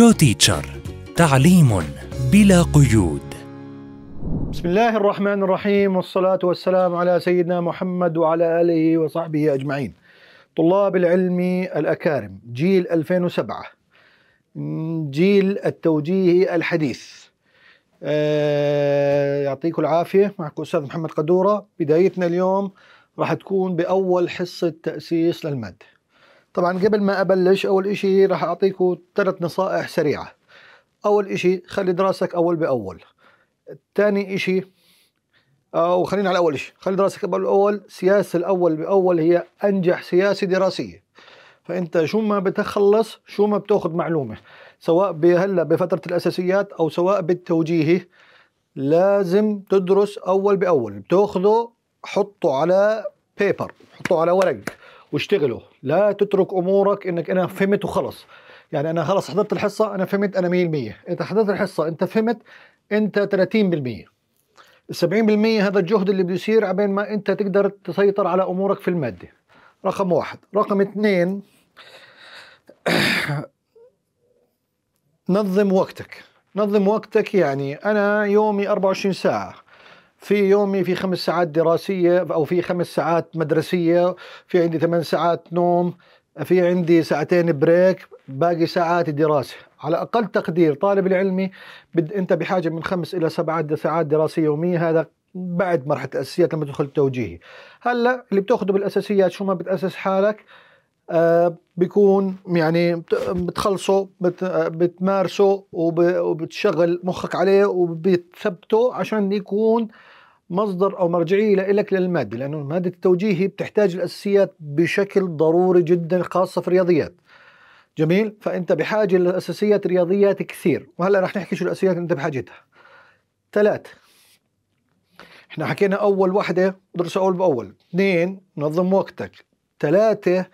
جو تيتشر تعليم بلا قيود بسم الله الرحمن الرحيم والصلاة والسلام على سيدنا محمد وعلى آله وصحبه أجمعين طلاب العلم الأكارم جيل 2007 جيل التوجيه الحديث آه، يعطيكم العافية معكم أستاذ محمد قدورة بدايتنا اليوم راح تكون بأول حصة تأسيس للمادة طبعا قبل ما ابلش اول اشي راح اعطيكم ثلاث نصائح سريعه اول اشي خلي دراستك اول باول ثاني اشي او آه، خلينا على اول شيء خلي دراستك اول باول سياسه الاول باول هي انجح سياسه دراسيه فانت شو ما بتخلص شو ما بتاخذ معلومه سواء بهلا بفتره الاساسيات او سواء بالتوجيهي لازم تدرس اول باول بتاخذه حطه على بيبر حطه على ورق واشتغلوا لا تترك امورك انك انا فهمت وخلص يعني انا خلص حضرت الحصه انا فهمت انا 100% انت حضرت الحصه انت فهمت انت 30% 70% هذا الجهد اللي بده يصير عبين ما انت تقدر تسيطر على امورك في الماده رقم واحد رقم اثنين نظم وقتك نظم وقتك يعني انا يومي 24 ساعه في يومي في خمس ساعات دراسية أو في خمس ساعات مدرسية في عندي ثمان ساعات نوم في عندي ساعتين بريك باقي ساعات دراسة على أقل تقدير طالب العلمي بد أنت بحاجة من خمس إلى سبعة ساعات دراسية يومية هذا بعد مرحلة الأساسيات لما تدخل التوجيهي هلا اللي بتأخذه بالأساسيات شو ما بتأسس حالك بيكون يعني بتخلصه بتمارسه وبتشغل مخك عليه وبتثبته عشان يكون مصدر او مرجعيه لك للماده لانه ماده التوجيهي بتحتاج الاساسيات بشكل ضروري جدا خاصه في الرياضيات جميل فانت بحاجه لاساسيات رياضيات كثير وهلا رح نحكي شو الاساسيات اللي انت بحاجتها ثلاث احنا حكينا اول وحده درس اول باول اثنين نظم وقتك ثلاثه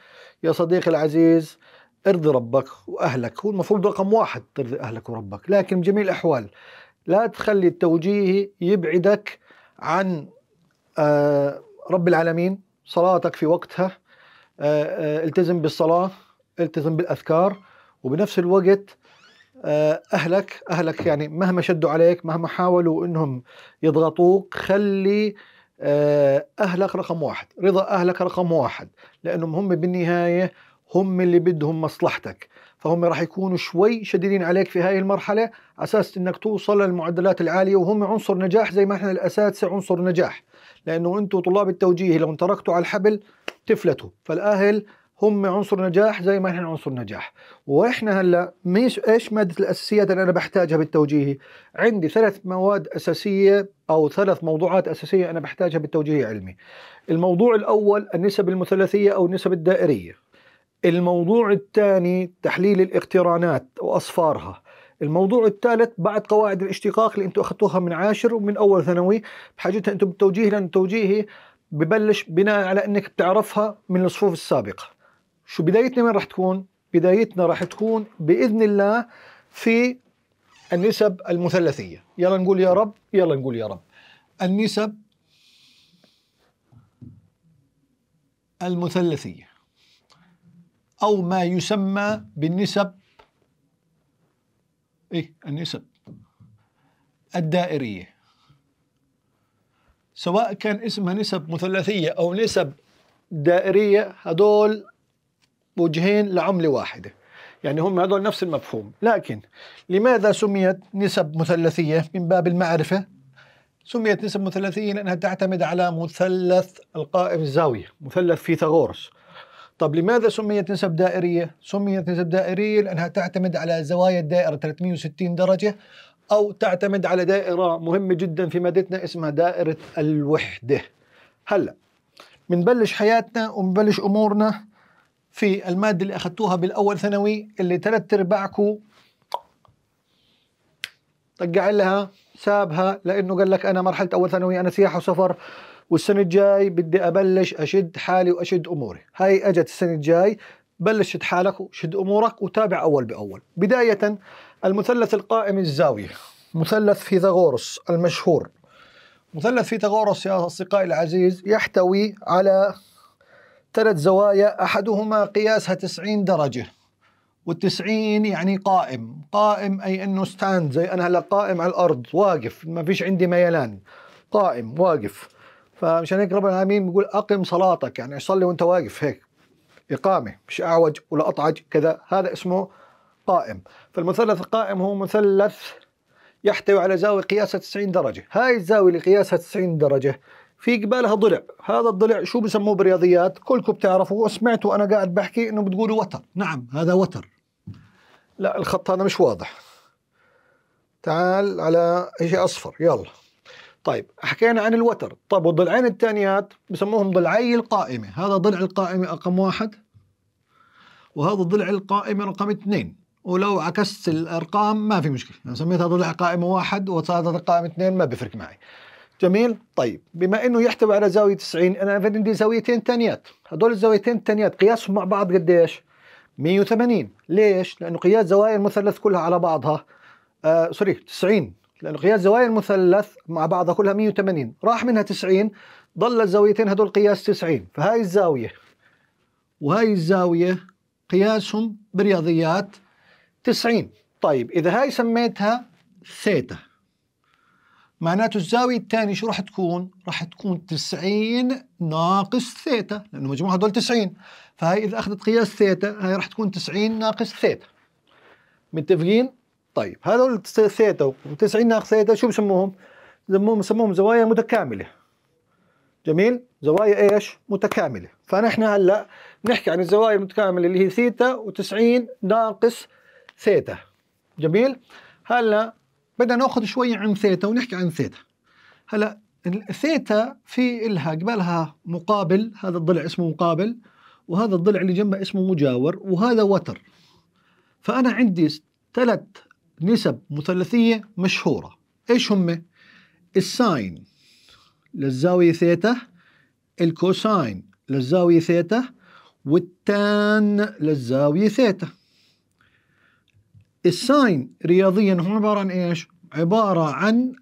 يا صديقي العزيز ارضي ربك واهلك هو المفروض رقم واحد ترضي اهلك وربك لكن بجميع الاحوال لا تخلي التوجيه يبعدك عن آه، رب العالمين صلاتك في وقتها آه، آه، التزم بالصلاة التزم بالأذكار وبنفس الوقت أهلك أهلك يعني مهما شدوا عليك مهما حاولوا أنهم يضغطوك خلي آه، أهلك رقم واحد رضا أهلك رقم واحد لأنهم هم بالنهاية هم اللي بدهم مصلحتك فهم راح يكونوا شوي شديدين عليك في هاي المرحلة أساس أنك توصل للمعدلات العالية وهم عنصر نجاح زي ما احنا الأساتذة عنصر نجاح لأنه أنتم طلاب التوجيه لو تركتوا على الحبل تفلتوا فالأهل هم عنصر نجاح زي ما احنا عنصر نجاح واحنا هلا مش ايش ماده الاساسيات اللي انا بحتاجها بالتوجيهي عندي ثلاث مواد اساسيه او ثلاث موضوعات اساسيه انا بحتاجها بالتوجيه العلمي الموضوع الاول النسب المثلثيه او النسب الدائريه الموضوع الثاني تحليل الاقترانات واصفارها الموضوع الثالث بعد قواعد الاشتقاق اللي انتم اخذتوها من عاشر ومن اول ثانوي بحاجتها انتم بالتوجيه لان التوجيهي ببلش بناء على انك بتعرفها من الصفوف السابقه شو بدايتنا وين راح تكون؟ بدايتنا راح تكون باذن الله في النسب المثلثيه، يلا نقول يا رب، يلا نقول يا رب. النسب المثلثيه او ما يسمى بالنسب ايه النسب الدائريه سواء كان اسمها نسب مثلثيه او نسب دائريه هدول وجهين لعملة واحدة يعني هم هذول نفس المفهوم لكن لماذا سميت نسب مثلثية من باب المعرفة سميت نسب مثلثية لأنها تعتمد على مثلث القائم الزاوية مثلث فيثاغورس طب لماذا سميت نسب دائرية؟ سميت نسب دائرية لأنها تعتمد على زوايا الدائرة 360 درجة أو تعتمد على دائرة مهمة جدا في مادتنا اسمها دائرة الوحدة هلأ بنبلش حياتنا وبنبلش أمورنا في المادة اللي أخذتوها بالأول ثانوي اللي ثلاث أرباعكم طقع لها سابها لأنه قال لك أنا مرحلة أول ثانوي أنا سياحة وسفر والسنة الجاي بدي أبلش أشد حالي وأشد أموري هاي أجت السنة الجاي بلش شد حالك وشد أمورك وتابع أول بأول بداية المثلث القائم الزاوية مثلث فيثاغورس المشهور مثلث فيثاغورس يا أصدقائي العزيز يحتوي على ثلاث زوايا أحدهما قياسها 90 درجة والتسعين يعني قائم قائم أي أنه ستاند زي أنا هلأ قائم على الأرض واقف ما فيش عندي ميلان قائم واقف فمشان هيك رب العالمين بيقول أقم صلاتك يعني صلي وأنت واقف هيك إقامة مش أعوج ولا أطعج كذا هذا اسمه قائم فالمثلث القائم هو مثلث يحتوي على زاوية قياسها 90 درجة هاي الزاوية اللي قياسها 90 درجة في قبالها ضلع هذا الضلع شو بسموه بالرياضيات كلكم بتعرفوا وسمعتوا أنا قاعد بحكي انه بتقولوا وتر نعم هذا وتر لا الخط هذا مش واضح تعال على شيء اصفر يلا طيب حكينا عن الوتر طيب والضلعين الثانيات بسموهم ضلعي القائمه هذا ضلع القائمه رقم واحد وهذا ضلع القائمه رقم اثنين ولو عكست الارقام ما في مشكله انا سميتها ضلع قائمه واحد وصارت قائمه اثنين ما بيفرق معي جميل طيب بما انه يحتوي على زاويه 90 انا عندي زاويتين ثانيات هذول الزاويتين الثانيات قياسهم مع بعض قديش 180 ليش لانه قياس زوايا المثلث كلها على بعضها آه سوري 90 لانه قياس زوايا المثلث مع بعضها كلها 180 راح منها 90 ضل الزاويتين هذول قياس 90 فهاي الزاويه وهاي الزاويه قياسهم برياضيات 90 طيب اذا هاي سميتها ثيتا معناته الزاوية الثانية شو راح تكون؟ راح تكون 90 ناقص ثيتا لأنه مجموع هدول 90 فهي إذا أخذت قياس ثيتا هي راح تكون 90 ناقص ثيتا متفقين؟ طيب هذول ثيتا و90 ناقص ثيتا شو بسموهم؟ بسموهم بسموهم زوايا متكاملة جميل؟ زوايا ايش؟ متكاملة فنحن هلا بنحكي عن الزوايا المتكاملة اللي هي ثيتا و90 ناقص ثيتا جميل؟ هلا بدنا ناخذ شوي عن ثيتا ونحكي عن ثيتا هلا الثيتا في إلها قبالها مقابل هذا الضلع اسمه مقابل وهذا الضلع اللي جنبه اسمه مجاور وهذا وتر فأنا عندي ثلاث نسب مثلثية مشهورة إيش هم؟ الساين للزاوية ثيتا الكوساين للزاوية ثيتا والتان للزاوية ثيتا الساين رياضيا هو عبارة عن إيش؟ عبارة عن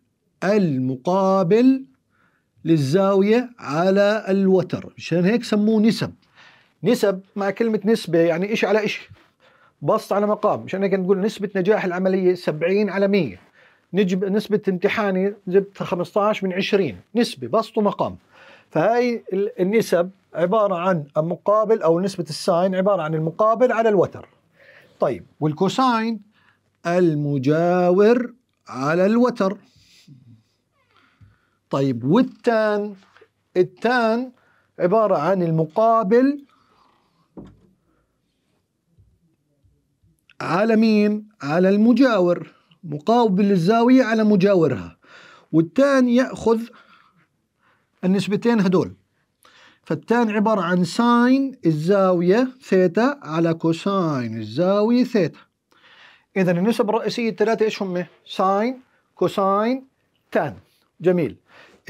المقابل للزاوية على الوتر مشان هيك سموه نسب نسب مع كلمة نسبة يعني إيش على إيش بسط على مقام مشان هيك نقول نسبة نجاح العملية 70 على 100 نجب نسبة امتحاني جبت 15 من 20 نسبة بسط ومقام فهي النسب عبارة عن المقابل أو نسبة الساين عبارة عن المقابل على الوتر طيب والكوساين المجاور على الوتر طيب والتان التان عبارة عن المقابل على مين؟ على المجاور مقابل الزاوية على مجاورها والتان يأخذ النسبتين هدول فالتان عبارة عن ساين الزاوية ثيتا على كوساين الزاوية ثيتا اذا النسب الرئيسيه الثلاثه ايش هم؟ ساين كوساين تان جميل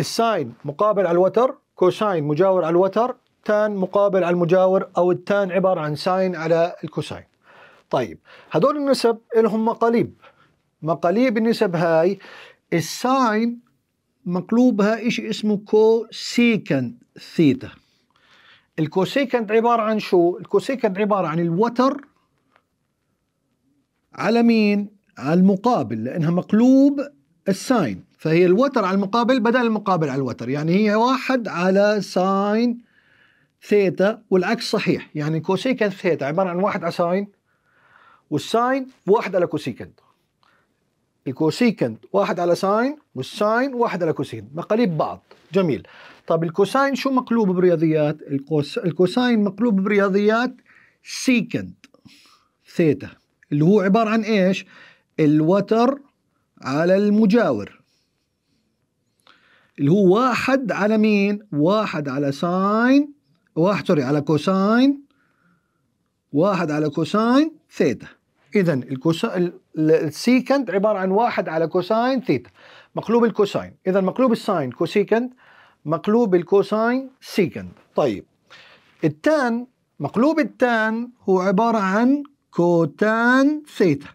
الساين مقابل على الوتر كوساين مجاور على الوتر تان مقابل على المجاور او التان عباره عن ساين على الكوساين طيب هذول النسب لهم مقاليب مقاليب النسب هاي الساين مقلوبها شيء اسمه كوسيكنت ثيتا الكوسيكنت عباره عن شو الكوسيكنت عباره عن الوتر على مين؟ على المقابل لأنها مقلوب الساين فهي الوتر على المقابل بدل المقابل على الوتر يعني هي واحد على ساين ثيتا والعكس صحيح يعني كوسيكنت ثيتا عبارة عن واحد على ساين والساين واحد على كوسيكنت الكوسيكنت واحد على ساين والساين واحد على كوسيكنت مقاليب بعض جميل طب الكوساين شو مقلوب برياضيات الكوس... الكوساين مقلوب برياضيات سيكنت ثيتا اللي هو عبارة عن إيش الوتر على المجاور اللي هو واحد على مين واحد على ساين واحد سوري على كوساين واحد على كوساين ثيتا اذا الكوسا السيكند عباره عن واحد على كوساين ثيتا مقلوب الكوساين اذا مقلوب الساين كوسيكند مقلوب الكوساين سيكند طيب التان مقلوب التان هو عباره عن كوتان ثيتا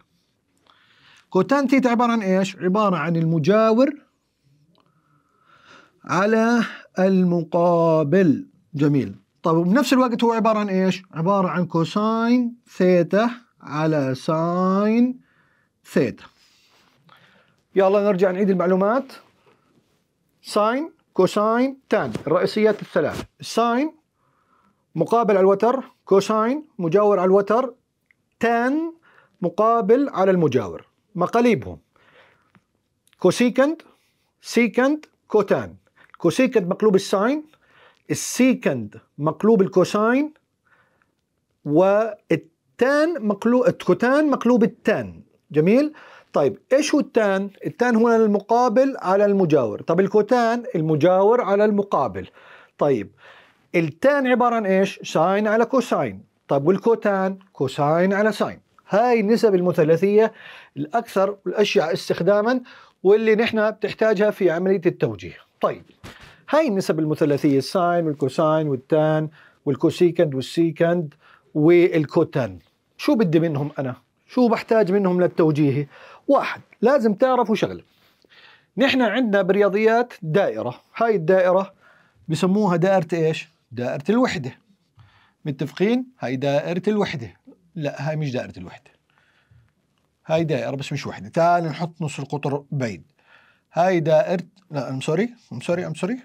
كوتان ثيتا عبارة عن إيش؟ عبارة عن المجاور على المقابل جميل طيب وبنفس الوقت هو عبارة عن إيش؟ عبارة عن كوساين ثيتا على ساين ثيتا يلا نرجع نعيد المعلومات ساين كوساين تان الرئيسيات الثلاث ساين مقابل على الوتر كوساين مجاور على الوتر تان مقابل على المجاور مقاليبهم كوسيكند سيكند كوتان كوسيكند مقلوب الساين السيكند مقلوب الكوساين والتان مقلوب الكوتان مقلوب التان جميل طيب ايش هو التان التان هو المقابل على المجاور طب الكوتان المجاور على المقابل طيب التان عباره عن ايش ساين على كوساين طيب والكوتان كوساين على ساين هاي النسب المثلثية الأكثر الأشياء استخداما واللي نحن بتحتاجها في عملية التوجيه طيب هاي النسب المثلثية الساين والكوساين والتان والكوسيكند والسيكند والكوتان شو بدي منهم أنا؟ شو بحتاج منهم للتوجيه؟ واحد لازم تعرفوا شغلة نحن عندنا بالرياضيات دائرة هاي الدائرة بسموها دائرة إيش؟ دائرة الوحدة متفقين هاي دائرة الوحدة لا هاي مش دائرة الوحدة هاي دائرة بس مش وحدة تعال نحط نص القطر بعيد هاي دائرة لا ام سوري ام سوري ام سوري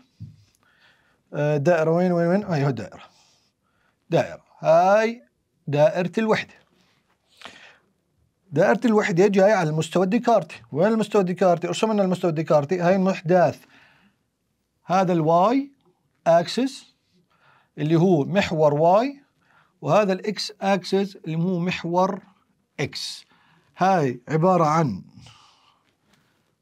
دائرة وين وين وين هاي أيوه، دائرة دائرة هاي دائرة الوحدة دائرة الوحدة جاية على المستوى الديكارتي وين المستوى الديكارتي ارسم لنا المستوى الديكارتي هاي المحداث هذا الواي اكسس اللي هو محور واي وهذا الاكس اكسس اللي هو محور اكس هاي عبارة عن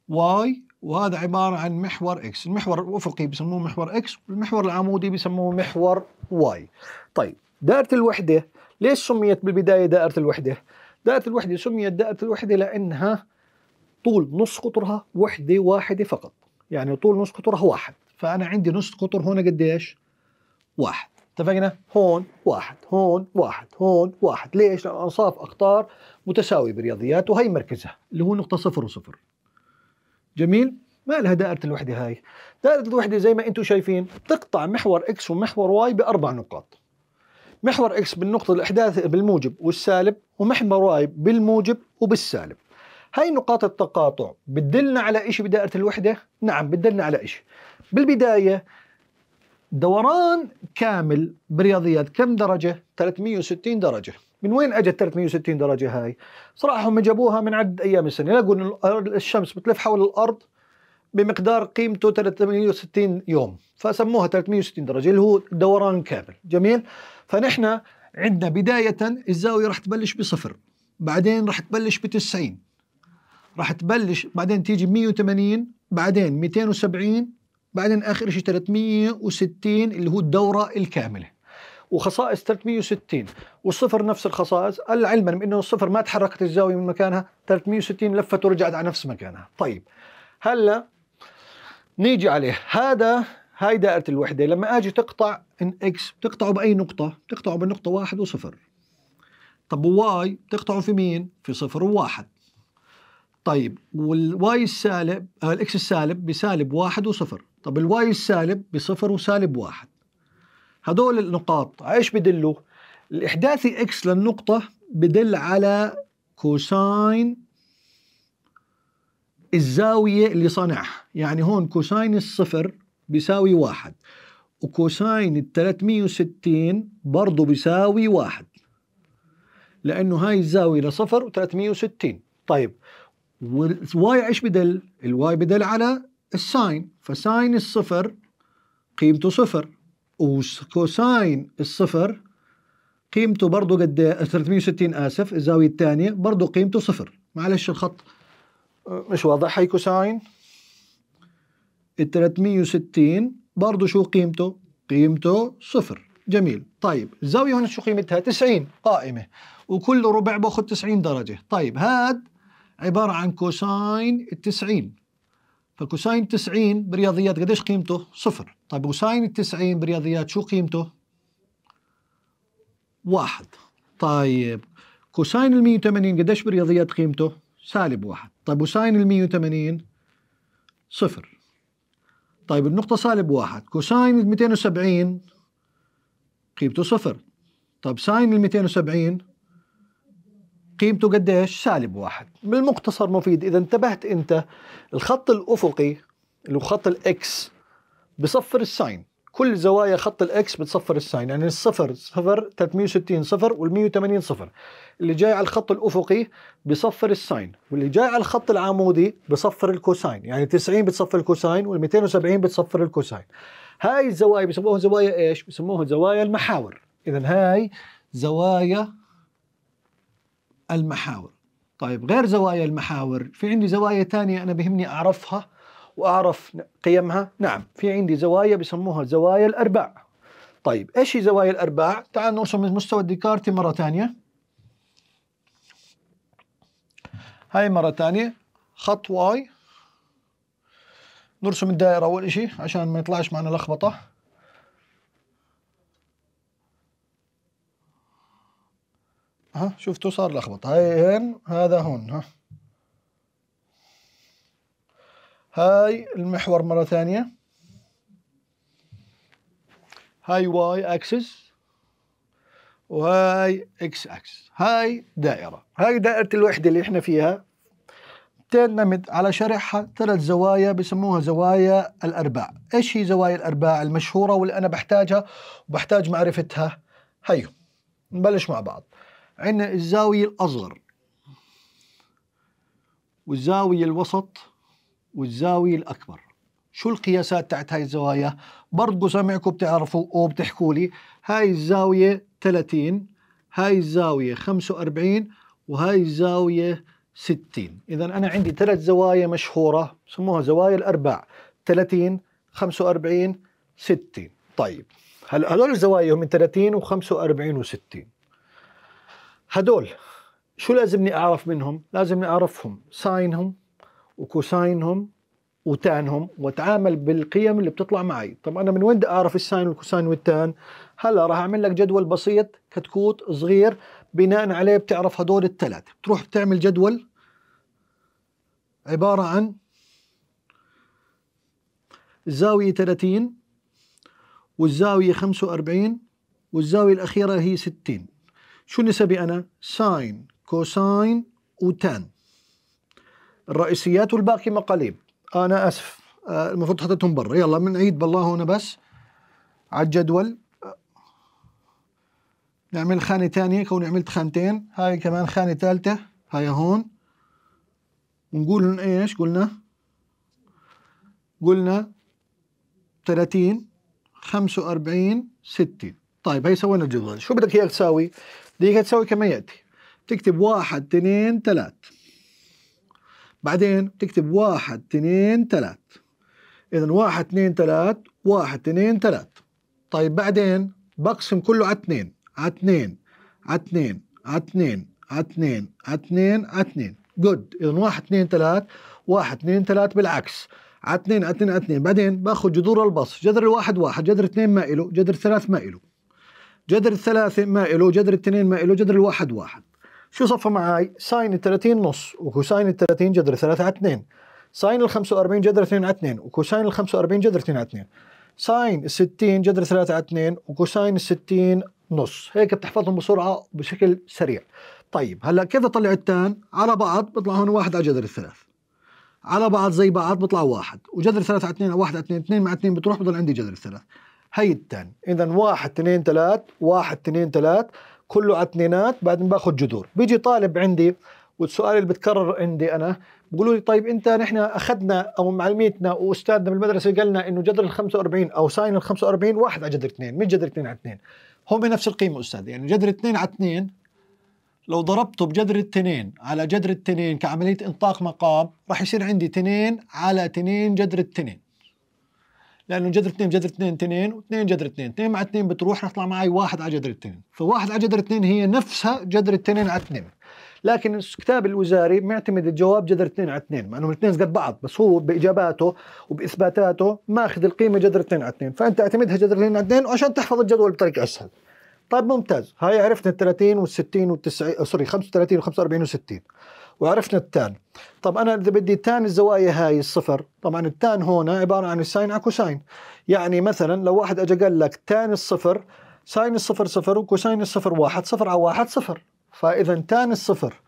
واي وهذا عبارة عن محور اكس المحور الافقي بسموه محور اكس والمحور العمودي بسموه محور واي طيب دائرة الوحدة ليش سميت بالبداية دائرة الوحدة؟ دائرة الوحدة سميت دائرة الوحدة لأنها طول نص قطرها وحدة واحدة فقط يعني طول نص قطرها واحد فأنا عندي نص قطر هنا قديش؟ واحد اتفقنا هون واحد هون واحد هون واحد ليش لأن أنصاف أقطار متساوية بالرياضيات وهي مركزها اللي هو نقطة صفر وصفر جميل ما لها دائرة الوحدة هاي دائرة الوحدة زي ما أنتم شايفين تقطع محور إكس ومحور واي بأربع نقاط محور إكس بالنقطة الإحداث بالموجب والسالب ومحور واي بالموجب وبالسالب هاي نقاط التقاطع بتدلنا على إيش بدائرة الوحدة؟ نعم بتدلنا على إيش بالبداية دوران كامل برياضيات كم درجة؟ 360 درجة من وين اجت 360 درجة هاي؟ صراحة هم جابوها من عدة أيام السنة لقوا أن الشمس بتلف حول الأرض بمقدار قيمته 360 يوم فسموها 360 درجة اللي هو دوران كامل جميل؟ فنحن عندنا بداية الزاوية راح تبلش بصفر بعدين راح تبلش ب 90 راح تبلش بعدين تيجي 180 بعدين 270 بعدين اخر شيء 360 اللي هو الدوره الكامله وخصائص 360 والصفر نفس الخصائص علما انه الصفر ما تحركت الزاويه من مكانها 360 لفت ورجعت على نفس مكانها طيب هلا نيجي عليه هذا هاي دائرة الوحدة لما أجي تقطع إن إكس بتقطعه بأي نقطة؟ بتقطعه بالنقطة واحد وصفر طب واي بتقطعه في مين؟ في صفر وواحد طيب والواي السالب الاكس السالب بسالب واحد وصفر طب الواي السالب بصفر وسالب واحد هدول النقاط ايش بدلوا؟ الاحداثي اكس للنقطة بدل على كوساين الزاوية اللي صنعها يعني هون كوساين الصفر بيساوي واحد وكوساين ال 360 برضه بيساوي واحد لأنه هاي الزاوية لصفر و 360 طيب والواي ايش بدل؟ الواي بدل على الساين فساين الصفر قيمته صفر وكوساين الصفر قيمته برضه قد 360 اسف الزاويه الثانيه برضه قيمته صفر معلش الخط مش واضح هي كوساين ال 360 برضه شو قيمته؟ قيمته صفر جميل طيب الزاويه هون شو قيمتها؟ 90 قائمه وكل ربع باخذ 90 درجه طيب هاد عبارة عن كوساين التسعين فكوساين التسعين برياضيات قديش قيمته؟ صفر طيب كوساين التسعين برياضيات شو قيمته؟ واحد طيب كوساين المية 180 قديش برياضيات قيمته؟ سالب واحد طيب كوساين المية 180 صفر طيب النقطة سالب واحد كوساين ال 270 قيمته صفر طيب ساين ال 270 قيمته قديش سالب واحد بالمختصر مفيد اذا انتبهت انت الخط الافقي اللي هو خط الاكس بصفر الساين كل زوايا خط الاكس بتصفر الساين يعني الصفر صفر 360 صفر وال 180 صفر اللي جاي على الخط الافقي بصفر الساين واللي جاي على الخط العمودي بصفر الكوساين يعني 90 بتصفر الكوساين وال 270 بتصفر الكوساين هاي الزوايا بسموها زوايا ايش بسموها زوايا المحاور اذا هاي زوايا المحاور طيب غير زوايا المحاور في عندي زوايا ثانية أنا بهمني أعرفها وأعرف قيمها نعم في عندي زوايا بسموها زوايا الأرباع طيب إيش هي زوايا الأرباع تعال نرسم من مستوى الديكارتي مرة ثانية هاي مرة ثانية خط واي نرسم الدائرة أول إشي عشان ما يطلعش معنا لخبطة ها شفتوا صار لخبط هاي هين هذا هون ها هاي المحور مرة ثانية هاي واي اكسس وهاي اكس اكس هاي دائرة هاي دائرة الوحدة اللي احنا فيها تنمد على شرحها ثلاث زوايا بسموها زوايا الأرباع إيش هي زوايا الأرباع المشهورة واللي أنا بحتاجها وبحتاج معرفتها هيو نبلش مع بعض عندنا الزاوية الأصغر والزاوية الوسط والزاوية الأكبر شو القياسات تاعت هاي الزوايا برضو سامعكم بتعرفوا أو بتحكوا لي هاي الزاوية 30 هاي الزاوية 45 وهاي الزاوية 60 إذا أنا عندي ثلاث زوايا مشهورة سموها زوايا الأرباع 30 45 60 طيب هلا هذول الزوايا هم من 30 و45 و60 هدول شو لازمني اعرف منهم؟ لازمني اعرفهم ساينهم وكوساينهم وتانهم واتعامل بالقيم اللي بتطلع معي، طب انا من وين بدي اعرف الساين والكوساين والتان؟ هلا راح اعمل لك جدول بسيط كتكوت صغير بناء عليه بتعرف هدول الثلاثه، بتروح بتعمل جدول عباره عن الزاويه 30 والزاويه 45 والزاويه الاخيره هي 60 شو نسبي أنا؟ ساين كوساين وتان الرئيسيات والباقي مقاليب أنا أسف آه، المفروض حطيتهم برا يلا بنعيد بالله هنا بس على الجدول نعمل خانة ثانية كوني عملت خانتين هاي كمان خانة ثالثة هاي هون ونقول ايش قلنا قلنا 30 45 60 طيب هي سوينا الجدول شو بدك اياك تساوي بدك تسوي كما ياتي تكتب واحد اثنين ثلاث بعدين تكتب واحد اثنين ثلاث اذا واحد اثنين ثلاث واحد اثنين ثلاث طيب بعدين بقسم كله على اثنين على اثنين على اثنين على اثنين على اثنين على اثنين على اثنين جود اذا واحد اثنين ثلاث واحد اثنين ثلاث بالعكس على اثنين على اثنين على اثنين بعدين باخذ جذور البص جذر الواحد واحد جذر اثنين ما إله جذر ثلاث ما إله جذر الثلاثة إله جذر ما إله جذر الواحد واحد شو صفى معاي ساين الثلاثين 30 نص وكوساين الثلاثين 30 جذر 3 على 2 ساين الخمسة 45 جذر 2 على 2 وكوساين الخمسة 45 جذر 2 على 2 ساين الستين 60 جذر 3 على 2 وكوساين الستين 60 نص هيك بتحفظهم بسرعة بشكل سريع طيب هلا كيف اطلع التان على بعض بيطلع هون واحد على جذر الثلاث على بعض زي بعض بيطلع واحد وجذر ثلاثة على اثنين واحد على اثنين اثنين مع اثنين بتروح بضل عندي جذر الثلاث هي الثاني اذا واحد اثنين ثلاث واحد اثنين ثلاث كله على اثنينات بعدين باخذ جذور بيجي طالب عندي والسؤال اللي بتكرر عندي انا بيقولوا لي طيب انت نحن اخذنا او معلميتنا واستاذنا بالمدرسه قال لنا انه جذر ال 45 او ساين ال 45 واحد على جذر 2 مش جذر 2 على 2 هم نفس القيمه استاذ يعني جذر 2 على 2 لو ضربته بجذر التنين على جذر التنين كعمليه انطاق مقام راح يصير عندي 2 على 2 جذر التنين لانه جذر 2 جذر 2 2 و2 جذر 2 2 مع 2 بتروح رح يطلع معي 1 على جذر 2 فواحد على جذر 2 هي نفسها جذر 2 على 2 لكن الكتاب الوزاري معتمد الجواب جذر 2 على 2 مع انه الاثنين قد بعض بس هو باجاباته وباثباتاته ماخذ القيمه جذر 2 على 2 فانت اعتمدها جذر 2 على 2 عشان تحفظ الجدول بطريقه اسهل طيب ممتاز هاي عرفنا ال 30 وال 60 وال 90 سوري 35 و 45 و 60 وعرفنا التان طب انا اذا بدي تان الزوايا هاي الصفر طبعا التان هنا عباره عن الساين على كوساين يعني مثلا لو واحد اجى قال لك تان الصفر ساين الصفر صفر وكوساين الصفر واحد صفر على واحد صفر فاذا تان الصفر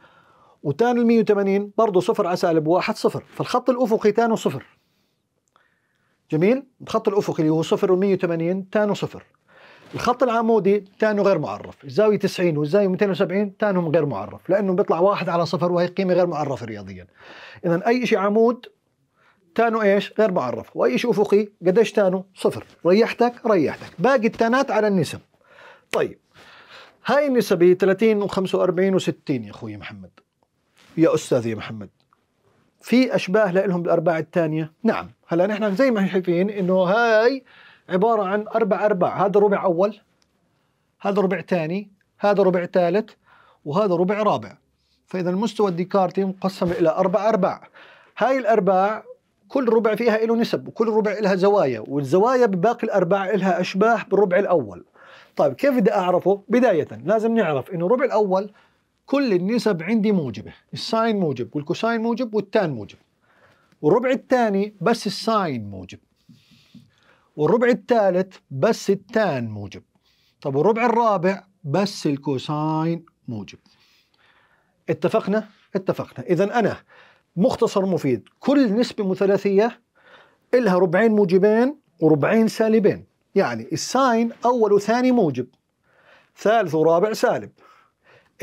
وتان ال 180 برضه صفر على سالب واحد صفر فالخط الافقي تانه صفر جميل الخط الافقي اللي هو صفر و 180 تانه صفر الخط العمودي تانو غير معرف الزاوية 90 والزاوية 270 تانهم غير معرف لأنه بيطلع واحد على صفر وهي قيمة غير معرفة رياضيا إذا أي شيء عمود تانو ايش؟ غير معرف، واي شيء افقي قديش تانو؟ صفر، ريحتك ريحتك، باقي التانات على النسب. طيب هاي النسبة 30 و45 و60 يا اخوي محمد. يا استاذي يا محمد. في اشباه لهم بالارباع الثانية؟ نعم، هلا نحن زي ما احنا شايفين انه هاي عبارة عن أربع أرباع هذا ربع أول هذا ربع ثاني هذا ربع ثالث وهذا ربع رابع فإذا المستوى الديكارتي مقسم إلى أربع أرباع هاي الأرباع كل ربع فيها له نسب وكل ربع لها زوايا والزوايا بباقي الأرباع لها أشباه بالربع الأول طيب كيف بدي أعرفه؟ بداية لازم نعرف إنه الربع الأول كل النسب عندي موجبة الساين موجب والكوساين موجب والتان موجب والربع الثاني بس الساين موجب والربع الثالث بس التان موجب طب والربع الرابع بس الكوساين موجب اتفقنا اتفقنا اذا انا مختصر مفيد كل نسبة مثلثية إلها ربعين موجبين وربعين سالبين يعني الساين أول وثاني موجب ثالث ورابع سالب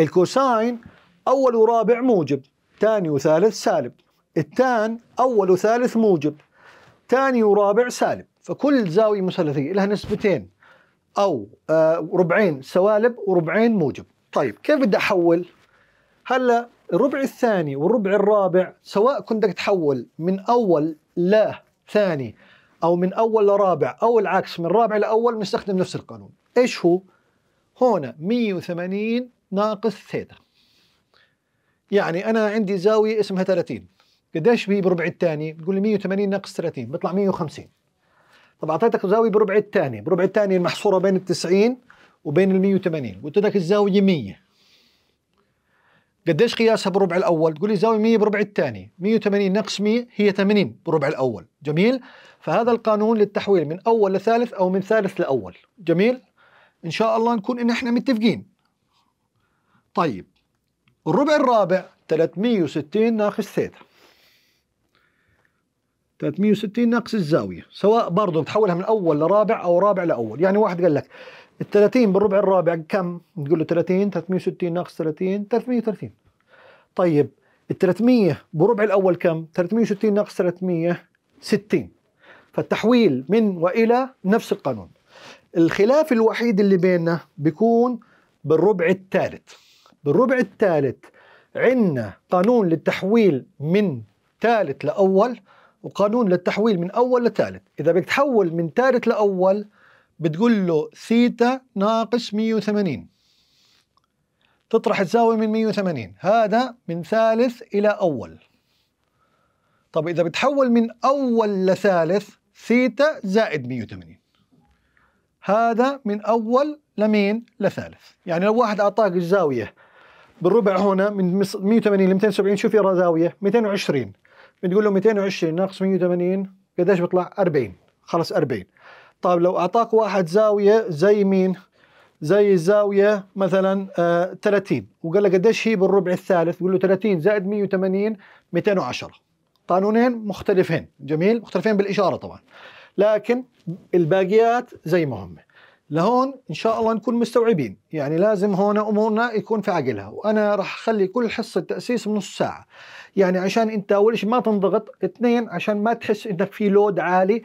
الكوساين أول ورابع موجب ثاني وثالث سالب التان أول وثالث موجب ثاني ورابع سالب فكل زاوية مثلثية لها نسبتين أو آه، ربعين سوالب وربعين موجب طيب كيف بدي أحول؟ هلا الربع الثاني والربع الرابع سواء كنت بدك تحول من أول لثاني أو من أول لرابع أو العكس من رابع لأول بنستخدم نفس القانون إيش هو؟ هنا 180 ناقص ثيتا يعني أنا عندي زاوية اسمها 30 قديش بي بربع الثاني؟ بتقول لي 180 ناقص 30 بيطلع 150 طب اعطيتك زاويه بربع الثاني بربع الثاني المحصوره بين ال 90 وبين ال 180 قلت لك الزاويه 100 قديش قياسها بالربع الاول تقول لي زاويه 100 بربع الثاني 180 ناقص 100 هي 80 بربع الاول جميل فهذا القانون للتحويل من اول لثالث او من ثالث لاول جميل ان شاء الله نكون ان احنا متفقين طيب الربع الرابع 360 ناقص ثيتا 360 ناقص الزاويه سواء برضه بتحولها من اول لرابع او رابع لاول يعني واحد قال لك ال 30 بالربع الرابع كم تقول له 30 360 ناقص 30 330 طيب ال 300 بربع الاول كم 360 ناقص 360 فالتحويل من والى نفس القانون الخلاف الوحيد اللي بيننا بيكون بالربع الثالث بالربع الثالث عندنا قانون للتحويل من ثالث لاول وقانون للتحويل من اول لثالث اذا بدك تحول من ثالث لاول بتقول له ثيتا ناقص 180 تطرح الزاوية من 180 هذا من ثالث الى اول طب اذا بتحول من اول لثالث ثيتا زائد 180 هذا من اول لمين لثالث يعني لو واحد اعطاك الزاويه بالربع هنا من 180 ل 270 شو في زاويه 220 بتقول له 220 ناقص 180 قديش بيطلع 40 خلص 40 طيب لو اعطاك واحد زاويه زي مين زي الزاويه مثلا آه 30 وقال لك قديش هي بالربع الثالث بقول له 30 زائد 180 210 قانونين مختلفين جميل مختلفين بالاشاره طبعا لكن الباقيات زي ما هم لهون ان شاء الله نكون مستوعبين يعني لازم هون امورنا يكون في عقلها وانا راح اخلي كل حصه تاسيس بنص ساعه يعني عشان انت اول شيء ما تنضغط اثنين عشان ما تحس انك في لود عالي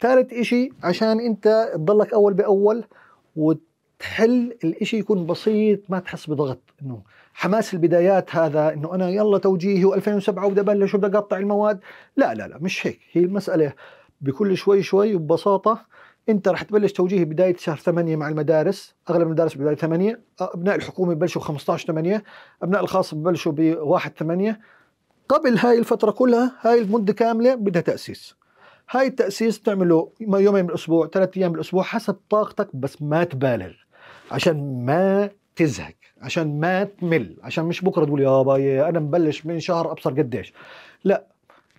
ثالث شيء عشان انت تضلك اول باول وتحل الشيء يكون بسيط ما تحس بضغط انه حماس البدايات هذا انه انا يلا توجيهي و2007 وبدي ابلش وبدي اقطع المواد لا لا لا مش هيك هي المساله بكل شوي شوي وببساطه انت راح تبلش توجيه بدايه شهر 8 مع المدارس اغلب المدارس بدايه 8 ابناء الحكومه ببلشوا 15 8 ابناء الخاص ببلشوا ب 1 8 قبل هاي الفتره كلها هاي المده كامله بدها تاسيس هاي التاسيس بتعمله يومين بالاسبوع ثلاث ايام بالاسبوع حسب طاقتك بس ما تبالغ عشان ما تزهق عشان ما تمل عشان مش بكره تقول يا باي انا مبلش من شهر ابصر قديش لا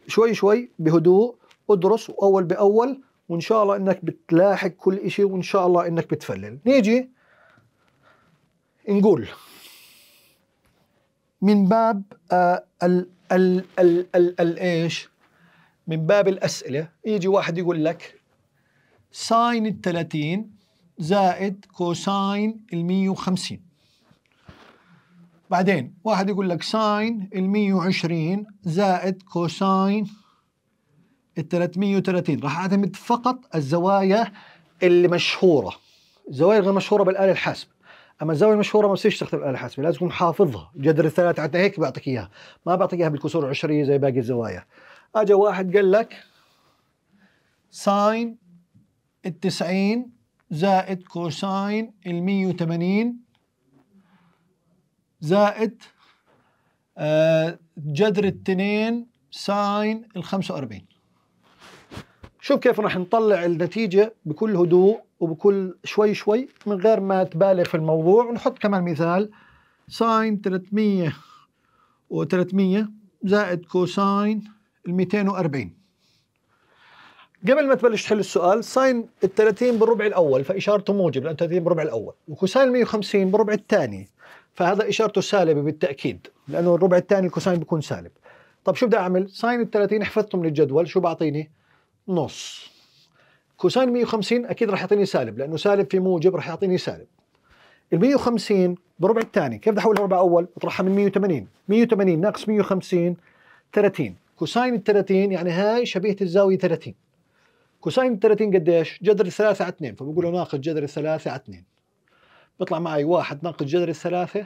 شوي شوي بهدوء ادرس واول باول وان شاء الله انك بتلاحق كل اشي وان شاء الله انك بتفلل نيجي نقول من باب آه، ال ال ال ال الايش من باب الاسئله يجي واحد يقول لك ساين ال 30 زائد كوساين ال 150 بعدين واحد يقول لك ساين ال 120 زائد كوساين ال 330 راح اعتمد فقط الزوايا اللي مشهوره الزوايا غير مشهوره بالاله الحاسبه اما الزاويه المشهوره ما بصيرش تستخدم الاله الحاسبه لازم تكون حافظها جذر الثلاثه حتى هيك بعطيك اياها ما بعطيك اياها بالكسور العشريه زي باقي الزوايا اجى واحد قال لك ساين ال 90 زائد كوساين ال 180 زائد آه، جذر الاثنين ساين ال 45 شوف كيف راح نطلع النتيجة بكل هدوء وبكل شوي شوي من غير ما تبالغ في الموضوع ونحط كمان مثال ساين 300 و 300 زائد كوساين ال 240 قبل ما تبلش تحل السؤال ساين ال 30 بالربع الاول فاشارته موجب لان 30 بالربع الاول وكوساين 150 بالربع الثاني فهذا اشارته سالبه بالتاكيد لانه الربع الثاني الكوساين بيكون سالب طب شو بدي اعمل ساين ال 30 حفظته من الجدول شو بعطيني نص كوساين 150 اكيد راح يعطيني سالب لانه سالب في موجب راح يعطيني سالب ال 150 بالربع الثاني كيف بدي احولها ربع اول اطرحها من 180 180 ناقص 150 30 كوساين ال 30 يعني هاي شبيهه الزاويه 30 كوساين ال 30 قديش جذر 3 على 2 فبقول له ناقص جذر 3 على 2 بيطلع معي 1 ناقص جذر 3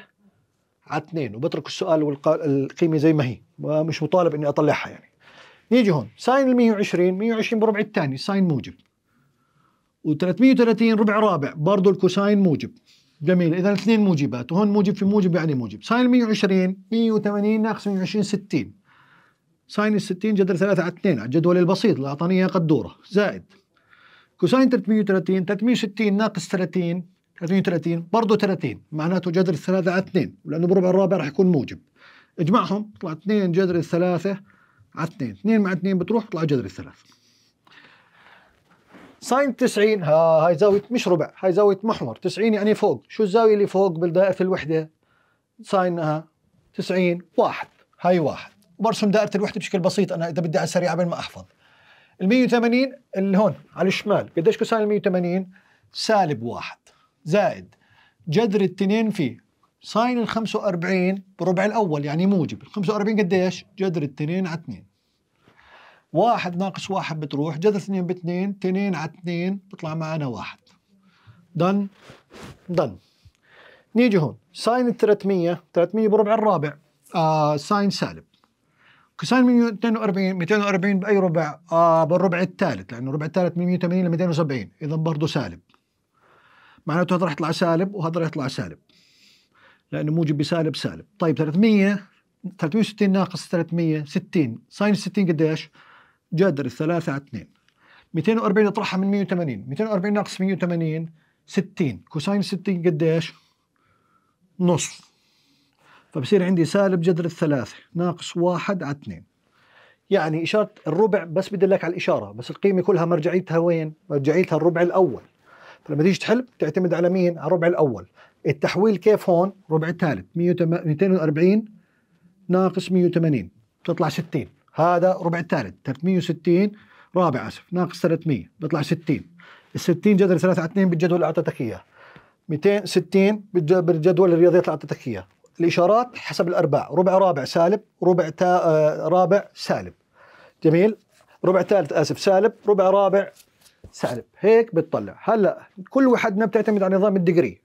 على 2 وبترك السؤال والقيمه زي ما هي مش مطالب اني اطلعها يعني نيجي هون ساين ال 120 120 بربع الثاني ساين موجب و330 ربع رابع برضه الكوساين موجب جميل اذا اثنين موجبات وهون موجب في موجب يعني موجب ساين 120 180 ناقص 120 60 ساين ال 60 جذر 3 على 2 على الجدول البسيط اللي اعطاني اياه قدوره زائد كوساين 330 360 ناقص 30 330 برضه 30 معناته جذر 3 على 2 لانه بربع الرابع راح يكون موجب اجمعهم طلع 2 جذر 3 على 2 2 مع 2 بتروح بتطلع جذر الثلاث ساين 90 ها هاي زاوية مش ربع هاي زاوية محور 90 يعني فوق شو الزاوية اللي فوق بالدائرة الوحدة ساينها 90 واحد هاي واحد برسم دائرة الوحدة بشكل بسيط أنا إذا بدي على السريع قبل ما أحفظ ال 180 اللي هون على الشمال قديش كوساين ال 180 سالب واحد زائد جذر التنين فيه ساين ال 45 بالربع الاول يعني موجب ال 45 قديش؟ جذر 2 على 2 واحد ناقص واحد بتروح جذر 2 ب 2 2 على 2 بيطلع معنا واحد دن دن نيجي هون ساين ال 300 300 بربع الرابع آه ساين سالب كوساين 240 240 باي ربع؟ آه بالربع الثالث لانه الربع الثالث من 180 ل 270 اذا برضه سالب معناته هذا راح يطلع سالب وهذا راح يطلع سالب لانه موجب بسالب سالب طيب 300 360 ناقص 360 ساين 60 قديش؟ جذر الثلاثة على 2 240 اطرحها من 180 240 ناقص 180 60 كوساين 60 قديش؟ نصف فبصير عندي سالب جذر الثلاثة ناقص واحد على 2 يعني إشارة الربع بس بدلك على الإشارة بس القيمة كلها مرجعيتها وين؟ مرجعيتها الربع الأول فلما تيجي تحل بتعتمد على مين؟ على الربع الأول التحويل كيف هون ربع الثالث 240 ناقص 180 بتطلع 60 هذا ربع الثالث 360 رابع اسف ناقص 300 بيطلع 60 ال 60 جذر 3 على 2 بالجدول اللي اعطيتك اياه 260 بالجدول الرياضيات اللي اعطيتك اياه الاشارات حسب الارباع ربع رابع سالب ربع تا آه، رابع سالب جميل ربع ثالث اسف سالب ربع رابع سالب هيك بتطلع هلا كل وحدنا بتعتمد على نظام الدقري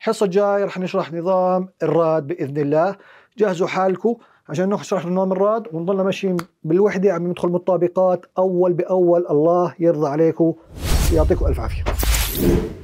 الحصه الجايه رح نشرح نظام الراد باذن الله جهزوا حالكم عشان نشرح نظام الراد ونضلنا ماشيين بالوحده عم ندخل بالطابقات اول باول الله يرضى عليكم يعطيكم الف عافيه